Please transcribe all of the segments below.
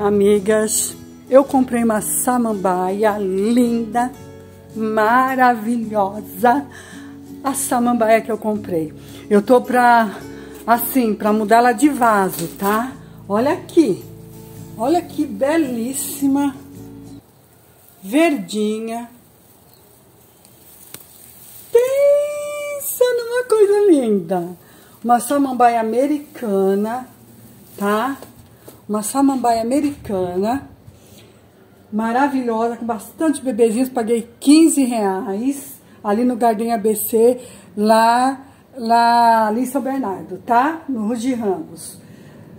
Amigas, eu comprei uma samambaia linda, maravilhosa. A samambaia que eu comprei. Eu tô pra, assim, pra mudar ela de vaso, tá? Olha aqui. Olha que belíssima. Verdinha. Pensa numa coisa linda. Uma samambaia americana, tá? uma samambaia americana, maravilhosa, com bastante bebezinhos, paguei 15 reais ali no Garden ABC, lá, lá ali em São Bernardo, tá? No Rua de Ramos.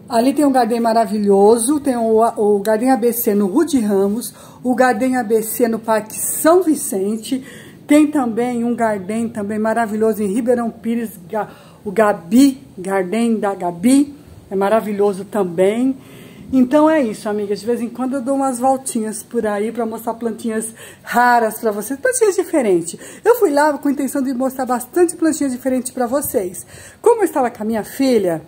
Ali tem um Garden maravilhoso, tem o, o Garden ABC no Rua de Ramos, o Garden ABC no Parque São Vicente, tem também um Garden também maravilhoso em Ribeirão Pires, o Gabi, Garden da Gabi, é maravilhoso também. Então é isso, amigas. De vez em quando eu dou umas voltinhas por aí para mostrar plantinhas raras para vocês, plantinhas diferentes. Eu fui lá com a intenção de mostrar bastante plantinhas diferentes para vocês. Como eu estava com a minha filha,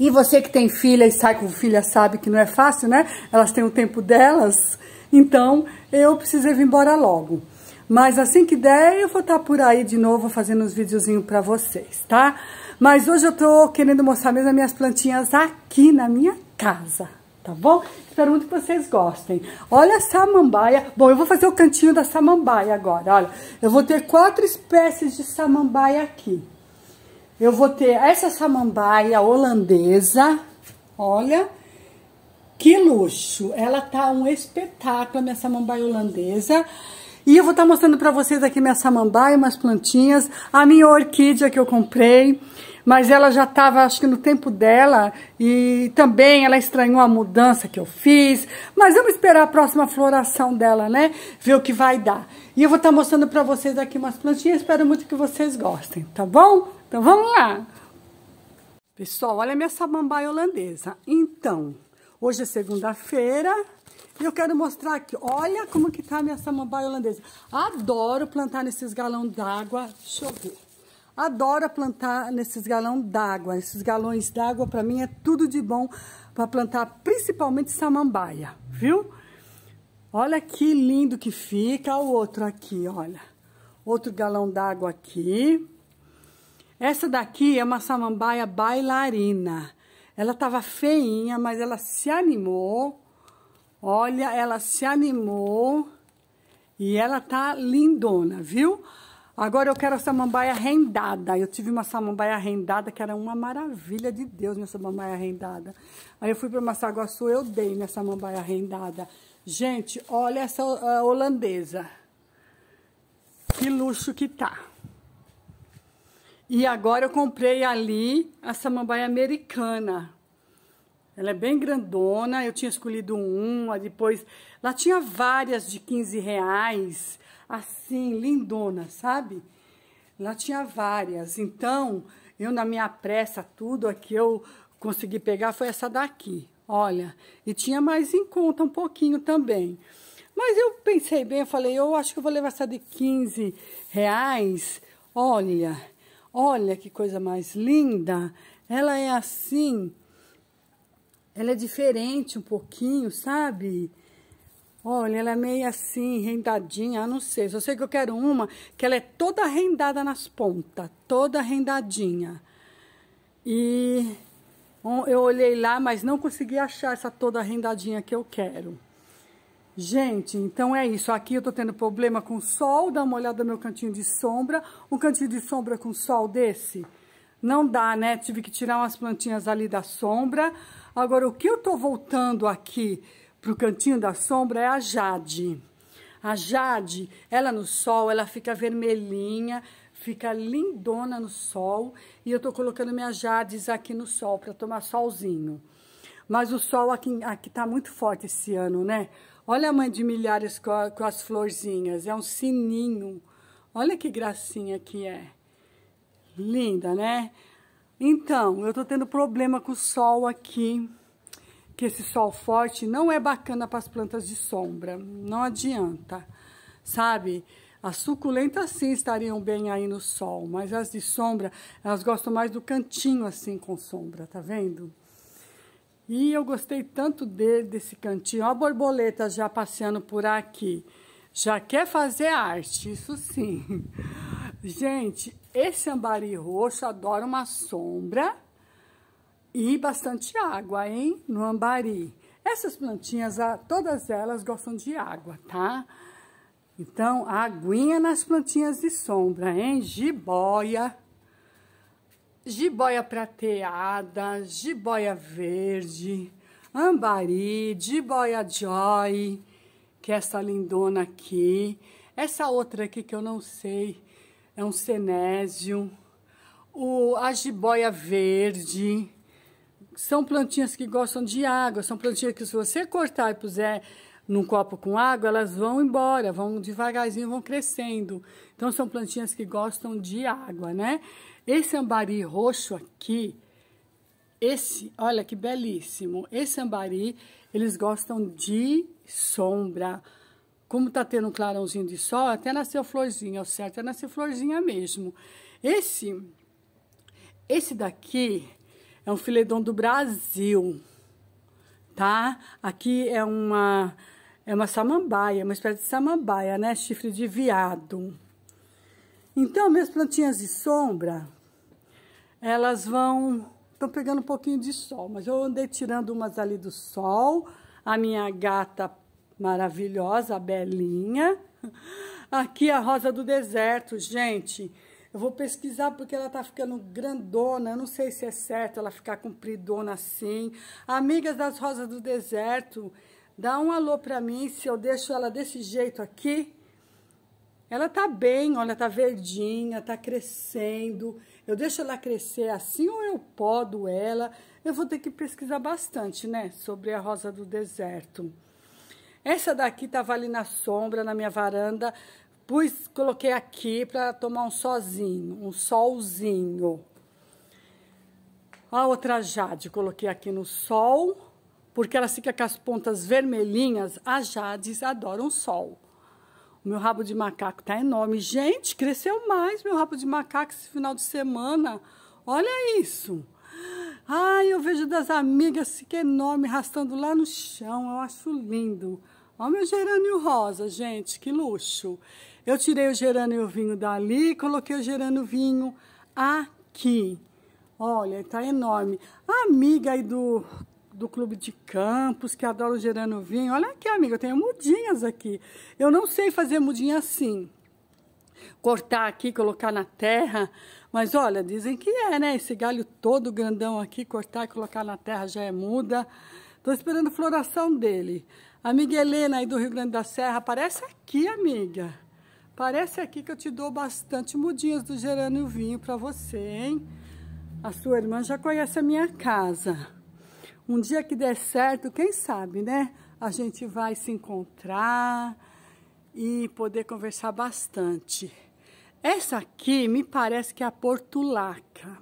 e você que tem filha e sai com filha sabe que não é fácil, né? Elas têm o tempo delas. Então, eu precisei vir embora logo. Mas assim que der, eu vou estar tá por aí de novo fazendo uns videozinhos pra vocês, tá? Mas hoje eu tô querendo mostrar mesmo as minhas plantinhas aqui na minha casa, tá bom? Espero muito que vocês gostem. Olha a samambaia. Bom, eu vou fazer o cantinho da samambaia agora, olha. Eu vou ter quatro espécies de samambaia aqui. Eu vou ter essa samambaia holandesa, olha... Que luxo! Ela tá um espetáculo, a minha samambaia holandesa. E eu vou estar tá mostrando para vocês aqui minha samambaia, umas plantinhas, a minha orquídea que eu comprei, mas ela já estava, acho que no tempo dela, e também ela estranhou a mudança que eu fiz, mas vamos esperar a próxima floração dela, né? Ver o que vai dar. E eu vou estar tá mostrando para vocês aqui umas plantinhas, espero muito que vocês gostem, tá bom? Então vamos lá! Pessoal, olha a minha samambaia holandesa. Então, hoje é segunda-feira, e eu quero mostrar aqui, olha como que tá minha samambaia holandesa. Adoro plantar nesses galão d'água, deixa eu ver. Adoro plantar nesses galão d'água. Esses galões d'água para mim é tudo de bom para plantar, principalmente samambaia, viu? Olha que lindo que fica o outro aqui, olha. Outro galão d'água aqui. Essa daqui é uma samambaia bailarina. Ela tava feinha, mas ela se animou Olha, ela se animou e ela tá lindona, viu? Agora eu quero a samambaia rendada. Eu tive uma samambaia rendada que era uma maravilha de Deus, minha samambaia rendada. Aí eu fui para Massaguaçu, eu dei minha samambaia rendada. Gente, olha essa holandesa. Que luxo que tá. E agora eu comprei ali a samambaia americana. Ela é bem grandona, eu tinha escolhido uma, depois... Lá tinha várias de 15 reais, assim, lindona, sabe? Lá tinha várias, então, eu na minha pressa, tudo, a que eu consegui pegar foi essa daqui, olha. E tinha mais em conta um pouquinho também. Mas eu pensei bem, eu falei, eu acho que eu vou levar essa de 15 reais, olha... Olha que coisa mais linda! Ela é assim, ela é diferente um pouquinho, sabe? Olha, ela é meio assim, rendadinha, não sei. Eu sei que eu quero uma que ela é toda rendada nas pontas, toda rendadinha. E eu olhei lá, mas não consegui achar essa toda rendadinha que eu quero. Gente, então é isso. Aqui eu tô tendo problema com sol. Dá uma olhada no meu cantinho de sombra. Um cantinho de sombra com sol desse não dá, né? Tive que tirar umas plantinhas ali da sombra. Agora, o que eu tô voltando aqui pro cantinho da sombra é a Jade. A Jade, ela no sol, ela fica vermelhinha, fica lindona no sol. E eu tô colocando minhas Jades aqui no sol para tomar solzinho. Mas o sol aqui, aqui tá muito forte esse ano, né? Olha a mãe de milhares com, a, com as florzinhas. É um sininho. Olha que gracinha que é. Linda, né? Então, eu tô tendo problema com o sol aqui, que esse sol forte não é bacana para as plantas de sombra, não adianta, sabe? As suculentas sim estariam bem aí no sol, mas as de sombra, elas gostam mais do cantinho assim com sombra, tá vendo? E eu gostei tanto dele, desse cantinho, a borboleta já passeando por aqui. Já quer fazer arte, isso sim. Gente, esse ambari roxo adora uma sombra e bastante água, hein? No ambari. Essas plantinhas, ah, todas elas gostam de água, tá? Então, aguinha nas plantinhas de sombra, hein? Jiboia, jiboia prateada, jiboia verde, ambari, jiboia joy, que é essa lindona aqui. Essa outra aqui que eu não sei é um cenésio, o, a jiboia verde. São plantinhas que gostam de água, são plantinhas que se você cortar e puser num copo com água, elas vão embora, vão devagarzinho, vão crescendo. Então, são plantinhas que gostam de água, né? Esse ambari roxo aqui, esse, olha que belíssimo. Esse ambari, eles gostam de sombra. Como tá tendo um clarãozinho de sol, até nasceu florzinha, certo? Até nasceu florzinha mesmo. Esse, esse daqui é um filedão do Brasil, tá? Aqui é uma, é uma samambaia, uma espécie de samambaia, né? Chifre de viado. Então, minhas plantinhas de sombra, elas vão... Estão pegando um pouquinho de sol, mas eu andei tirando umas ali do sol. A minha gata maravilhosa, belinha. Aqui a rosa do deserto, gente. Eu vou pesquisar porque ela tá ficando grandona. Eu não sei se é certo ela ficar compridona assim. Amigas das rosas do deserto, dá um alô pra mim se eu deixo ela desse jeito aqui. Ela tá bem, olha, tá verdinha, tá crescendo. Eu deixo ela crescer assim ou eu podo ela? Eu vou ter que pesquisar bastante, né, sobre a rosa do deserto. Essa daqui tava ali na sombra, na minha varanda. Pus, coloquei aqui para tomar um sozinho, um solzinho. A outra Jade, coloquei aqui no sol, porque ela fica com as pontas vermelhinhas. As Jades adoram sol. O meu rabo de macaco tá enorme. Gente, cresceu mais meu rabo de macaco esse final de semana. Olha isso. Ai, eu vejo das amigas que enorme rastando lá no chão. Eu acho lindo. Olha meu gerânio rosa, gente, que luxo. Eu tirei o gerânio vinho dali, coloquei o gerânio vinho aqui. Olha, tá enorme. A amiga aí do, do clube de campos, que adora o gerânio vinho. Olha aqui, amiga, eu tenho mudinhas aqui. Eu não sei fazer mudinha assim. Cortar aqui, colocar na terra, mas olha, dizem que é, né? Esse galho todo grandão aqui, cortar e colocar na terra já é muda. Estou esperando a floração dele. Amiga Helena aí do Rio Grande da Serra, aparece aqui, amiga. Parece aqui que eu te dou bastante mudinhas do gerânio vinho para você, hein? A sua irmã já conhece a minha casa. Um dia que der certo, quem sabe, né? A gente vai se encontrar e poder conversar bastante. Essa aqui me parece que é a portulaca.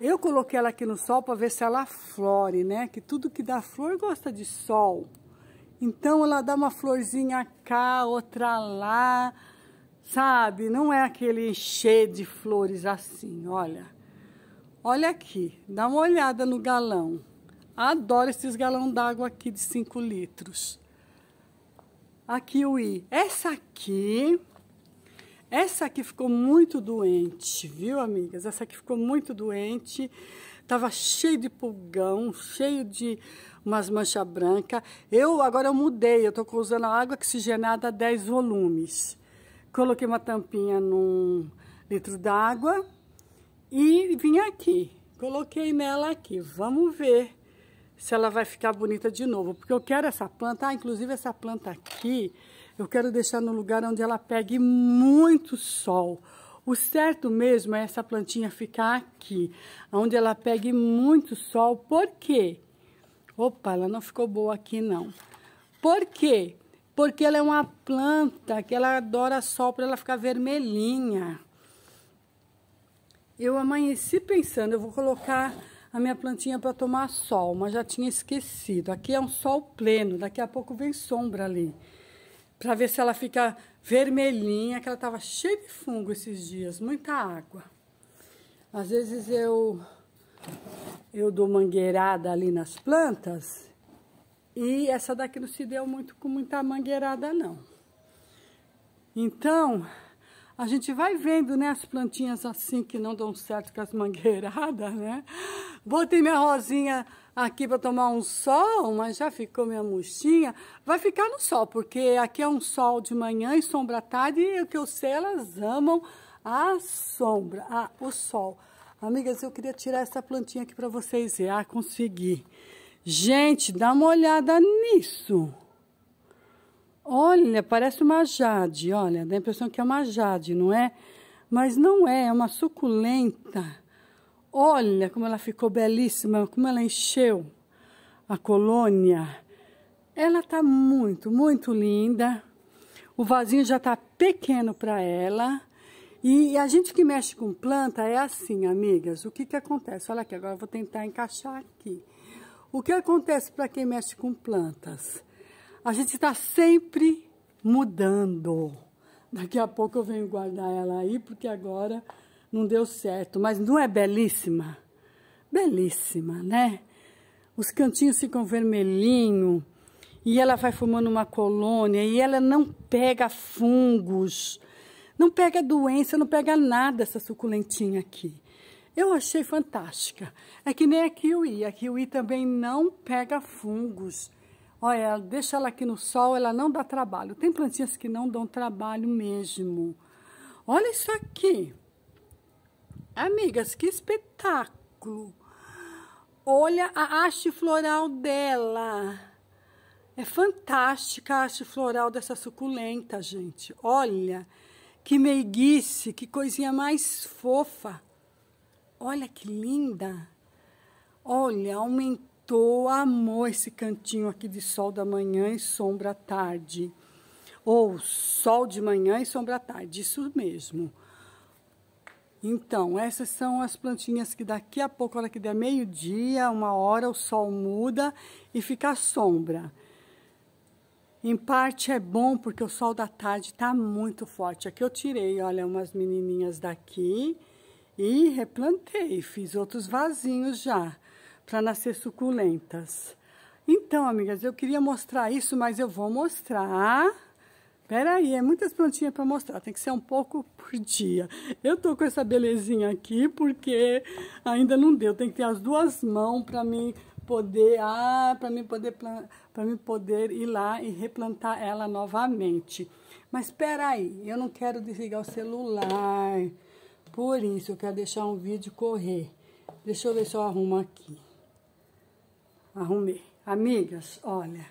Eu coloquei ela aqui no sol para ver se ela flore, né? Que tudo que dá flor gosta de sol. Então ela dá uma florzinha cá, outra lá, sabe? Não é aquele encher de flores assim, olha. Olha aqui, dá uma olhada no galão. Adoro esses galão d'água aqui de 5 litros. aqui o i Essa aqui essa aqui ficou muito doente, viu, amigas? Essa aqui ficou muito doente. Tava cheio de pulgão, cheio de umas manchas brancas. Eu agora eu mudei, eu tô usando água oxigenada 10 volumes. Coloquei uma tampinha num litro d'água e vim aqui. Coloquei nela aqui. Vamos ver se ela vai ficar bonita de novo, porque eu quero essa planta. Ah, inclusive essa planta aqui, eu quero deixar no lugar onde ela pegue muito sol. O certo mesmo é essa plantinha ficar aqui, onde ela pegue muito sol. Por quê? Opa, ela não ficou boa aqui não. Por quê? Porque ela é uma planta que ela adora sol para ela ficar vermelhinha. Eu amanheci pensando, eu vou colocar a minha plantinha para tomar sol, mas já tinha esquecido. Aqui é um sol pleno, daqui a pouco vem sombra ali para ver se ela fica vermelhinha, que ela tava cheia de fungo esses dias, muita água. Às vezes eu eu dou mangueirada ali nas plantas e essa daqui não se deu muito com muita mangueirada não. Então, a gente vai vendo, né, as plantinhas assim que não dão certo com as mangueiradas, né? Botei minha rosinha aqui para tomar um sol, mas já ficou minha murchinha. Vai ficar no sol, porque aqui é um sol de manhã e sombra à tarde, e o que eu sei, elas amam a sombra, ah, o sol. Amigas, eu queria tirar essa plantinha aqui para vocês verem. Ah, consegui. Gente, dá uma olhada nisso. Olha, parece uma jade, olha, dá a impressão que é uma jade, não é? Mas não é, é uma suculenta. Olha como ela ficou belíssima, como ela encheu a colônia. Ela tá muito, muito linda. O vasinho já tá pequeno para ela. E a gente que mexe com planta é assim, amigas. O que que acontece? Olha aqui, agora eu vou tentar encaixar aqui. O que acontece para quem mexe com plantas? A gente está sempre mudando. Daqui a pouco eu venho guardar ela aí, porque agora não deu certo, mas não é belíssima? Belíssima, né? Os cantinhos ficam vermelhinho e ela vai formando uma colônia e ela não pega fungos, não pega doença, não pega nada essa suculentinha aqui. Eu achei fantástica. É que nem a kiwi. A kiwi também não pega fungos. Olha, deixa ela aqui no sol, ela não dá trabalho. Tem plantinhas que não dão trabalho mesmo. Olha isso aqui. Amigas, que espetáculo! Olha a haste floral dela. É fantástica a haste floral dessa suculenta, gente. Olha, que meiguice, que coisinha mais fofa. Olha que linda. Olha, aumentou, amou esse cantinho aqui de sol da manhã e sombra à tarde. Ou sol de manhã e sombra à tarde, isso mesmo. Então, essas são as plantinhas que daqui a pouco, olha hora que der meio-dia, uma hora, o sol muda e fica a sombra. Em parte é bom porque o sol da tarde está muito forte. Aqui eu tirei, olha, umas menininhas daqui e replantei. Fiz outros vasinhos já para nascer suculentas. Então, amigas, eu queria mostrar isso, mas eu vou mostrar Peraí, é muitas plantinhas para mostrar, tem que ser um pouco por dia. Eu tô com essa belezinha aqui porque ainda não deu, tem que ter as duas mãos para mim poder, ah, para mim poder para mim poder ir lá e replantar ela novamente. Mas peraí, eu não quero desligar o celular. Por isso eu quero deixar um vídeo correr. Deixa eu ver se eu arrumo aqui. Arrumei. Amigas, olha,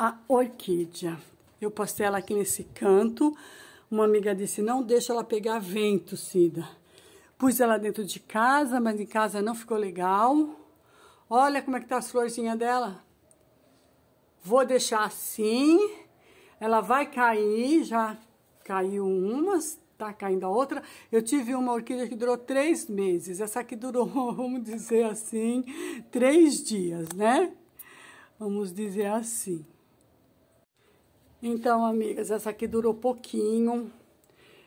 a orquídea. Eu postei ela aqui nesse canto. Uma amiga disse, não deixa ela pegar vento, Cida. Pus ela dentro de casa, mas em casa não ficou legal. Olha como é que tá as florzinhas dela. Vou deixar assim. Ela vai cair, já caiu umas, tá caindo a outra. Eu tive uma orquídea que durou três meses. Essa aqui durou, vamos dizer assim, três dias, né? Vamos dizer assim. Então, amigas, essa aqui durou pouquinho.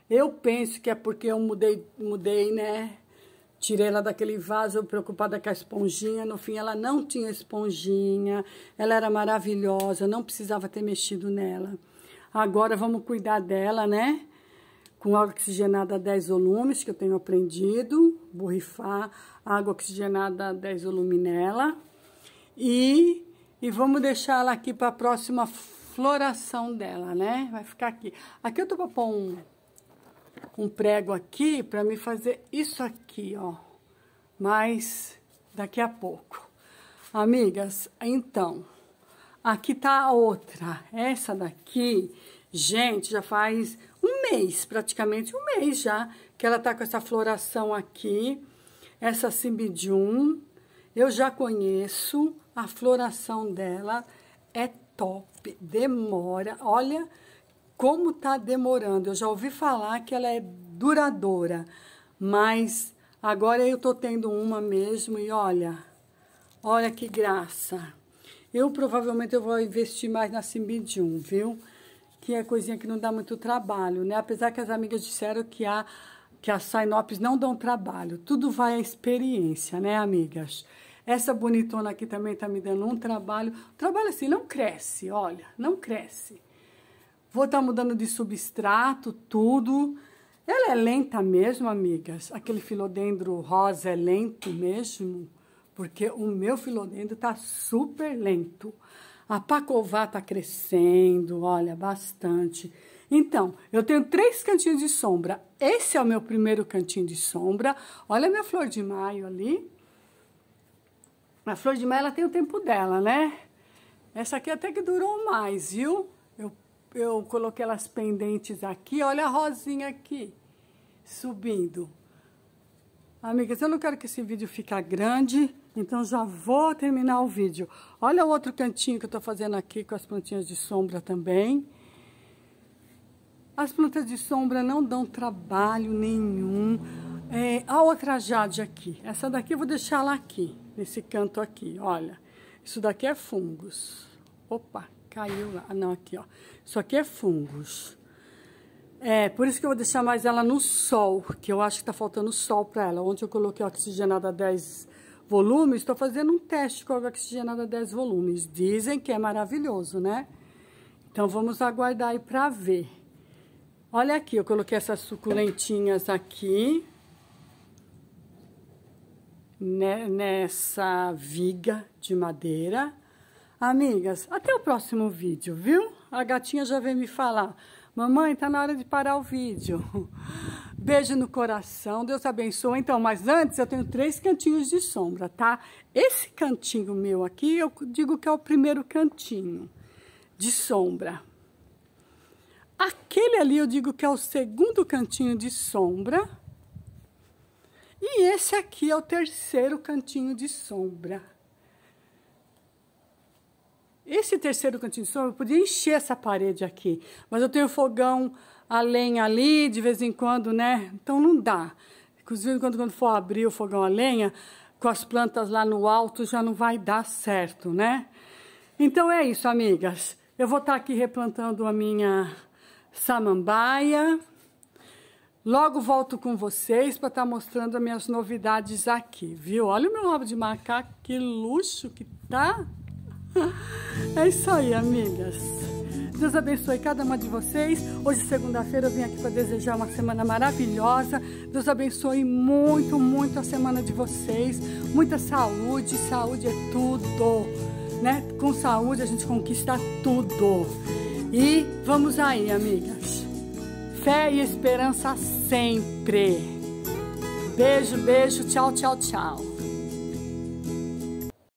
Eu penso que é porque eu mudei, mudei, né? Tirei ela daquele vaso, preocupada com a esponjinha. No fim, ela não tinha esponjinha. Ela era maravilhosa, não precisava ter mexido nela. Agora, vamos cuidar dela, né? Com água oxigenada 10 volumes, que eu tenho aprendido. Borrifar água oxigenada 10 volumes nela. E, e vamos deixar ela aqui para a próxima floração dela, né? Vai ficar aqui. Aqui eu tô pra pôr um, um prego aqui pra me fazer isso aqui, ó. Mas daqui a pouco. Amigas, então, aqui tá a outra. Essa daqui, gente, já faz um mês, praticamente um mês já, que ela tá com essa floração aqui. Essa simbidium, eu já conheço a floração dela, é top, demora. Olha como tá demorando. Eu já ouvi falar que ela é duradoura, mas agora eu tô tendo uma mesmo e olha, olha que graça. Eu provavelmente eu vou investir mais na Simbidium, viu? Que é coisinha que não dá muito trabalho, né? Apesar que as amigas disseram que a que as Sinops não dão trabalho. Tudo vai à experiência, né, amigas? Essa bonitona aqui também tá me dando um trabalho. Trabalho assim, não cresce, olha, não cresce. Vou estar tá mudando de substrato, tudo. Ela é lenta mesmo, amigas. Aquele filodendro rosa é lento mesmo, porque o meu filodendro tá super lento. A pacová tá crescendo, olha, bastante. Então, eu tenho três cantinhos de sombra. Esse é o meu primeiro cantinho de sombra. Olha a minha flor de maio ali. Mas flor de mel ela tem o tempo dela, né? Essa aqui até que durou mais, viu? Eu, eu coloquei elas pendentes aqui, olha a rosinha aqui, subindo. Amigas, eu não quero que esse vídeo fique grande, então já vou terminar o vídeo. Olha o outro cantinho que eu tô fazendo aqui com as plantinhas de sombra também. As plantas de sombra não dão trabalho nenhum. É, a outra jade aqui, essa daqui eu vou deixar lá aqui nesse canto aqui, olha. Isso daqui é fungos. Opa, caiu lá. Ah, não, aqui, ó. Isso aqui é fungos. É, por isso que eu vou deixar mais ela no sol, que eu acho que tá faltando sol pra ela. Ontem eu coloquei oxigenada 10 volumes, estou fazendo um teste com a oxigenada 10 volumes. Dizem que é maravilhoso, né? Então, vamos aguardar aí pra ver. Olha aqui, eu coloquei essas suculentinhas aqui. Né, nessa viga de madeira. Amigas, até o próximo vídeo, viu? A gatinha já veio me falar. Mamãe, tá na hora de parar o vídeo. Beijo no coração, Deus abençoe. Então, mas antes eu tenho três cantinhos de sombra, tá? Esse cantinho meu aqui, eu digo que é o primeiro cantinho de sombra. Aquele ali eu digo que é o segundo cantinho de sombra. E esse aqui é o terceiro cantinho de sombra. Esse terceiro cantinho de sombra, eu podia encher essa parede aqui, mas eu tenho fogão a lenha ali, de vez em quando, né? Então não dá. Inclusive, quando, quando for abrir o fogão a lenha, com as plantas lá no alto, já não vai dar certo, né? Então é isso, amigas. Eu vou estar tá aqui replantando a minha samambaia. Logo volto com vocês para estar tá mostrando as minhas novidades aqui, viu? Olha o meu rabo de macaco, que luxo que tá! É isso aí, amigas. Deus abençoe cada uma de vocês. Hoje, segunda-feira, eu vim aqui para desejar uma semana maravilhosa. Deus abençoe muito, muito a semana de vocês. Muita saúde, saúde é tudo, né? Com saúde a gente conquista tudo. E vamos aí, amigas fé e esperança sempre. Beijo, beijo, tchau, tchau, tchau.